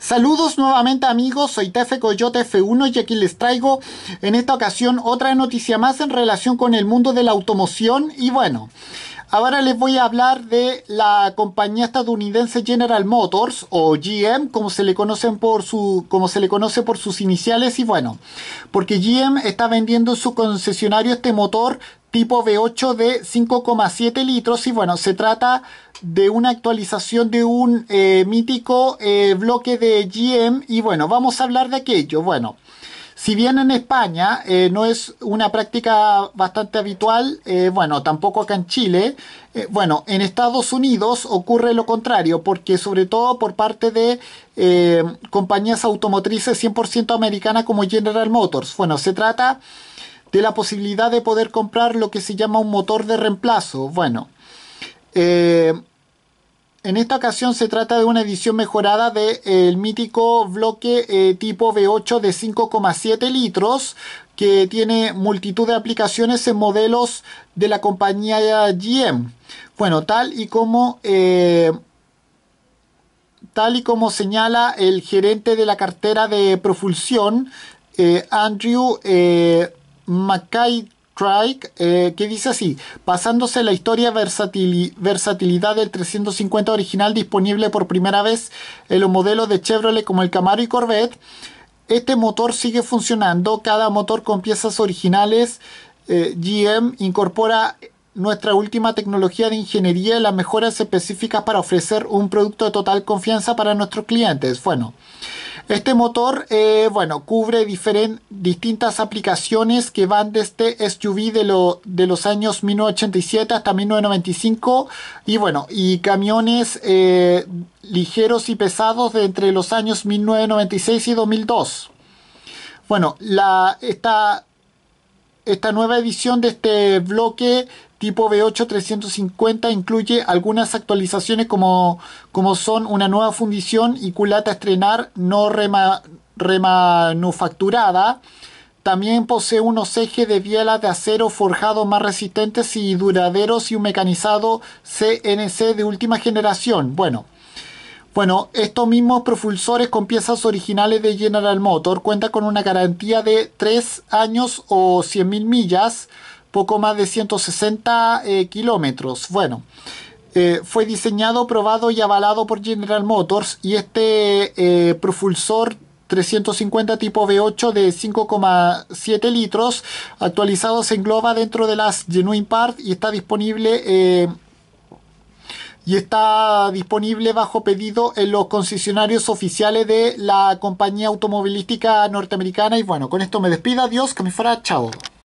Saludos nuevamente amigos, soy Tefe Coyote F1 y aquí les traigo en esta ocasión otra noticia más en relación con el mundo de la automoción y bueno... Ahora les voy a hablar de la compañía estadounidense General Motors o GM, como se le por su como se le conoce por sus iniciales y bueno, porque GM está vendiendo en su concesionario este motor tipo V8 de 5,7 litros y bueno, se trata de una actualización de un eh, mítico eh, bloque de GM y bueno, vamos a hablar de aquello. Bueno, si bien en España eh, no es una práctica bastante habitual, eh, bueno, tampoco acá en Chile, eh, bueno, en Estados Unidos ocurre lo contrario, porque sobre todo por parte de compañías automotrices 100% americanas como General Motors, bueno, se trata de la posibilidad de poder comprar lo que se llama un motor de reemplazo, bueno. Eh, en esta ocasión se trata de una edición mejorada del eh, mítico bloque eh, tipo V8 de 5,7 litros que tiene multitud de aplicaciones en modelos de la compañía GM. Bueno, tal y como... Eh, tal y como señala el gerente de la cartera de propulsión, Andrew McKay Strike, eh, que dice así, pasándose la historia versatilidad del 350 original disponible por primera vez en los modelos de Chevrolet como el Camaro y Corvette, este motor sigue funcionando, cada motor con piezas originales eh, GM incorpora nuestra última tecnología de ingeniería y las mejoras específicas para ofrecer un producto de total confianza para nuestros clientes. Bueno, este motor, eh, bueno, cubre distintas aplicaciones que van desde SUV de, lo, de, los años 1987 hasta 1995 y bueno, y camiones eh, ligeros y pesados de entre los años 1996 y 2002. Bueno, la, esta esta nueva edición de este bloque tipo B8-350 incluye algunas actualizaciones como, como son una nueva fundición y culata estrenar no remanufacturada. También posee unos ejes de biela de acero forjado más resistentes y duraderos y un mecanizado CNC de última generación. Bueno, bueno, estos mismos propulsores con piezas originales de General Motors cuenta con una garantía de 3 años o 100.000 millas, poco más de 160 eh, kilómetros. Bueno, eh, fue diseñado, probado y avalado por General Motors y este eh, propulsor 350 tipo V8 de 5,7 litros actualizado se engloba dentro de las Genuine Parts y está disponible eh, y está disponible bajo pedido en los concesionarios oficiales de la compañía automovilística norteamericana. Y bueno, con esto me despido. Adiós, que me fuera. Chao.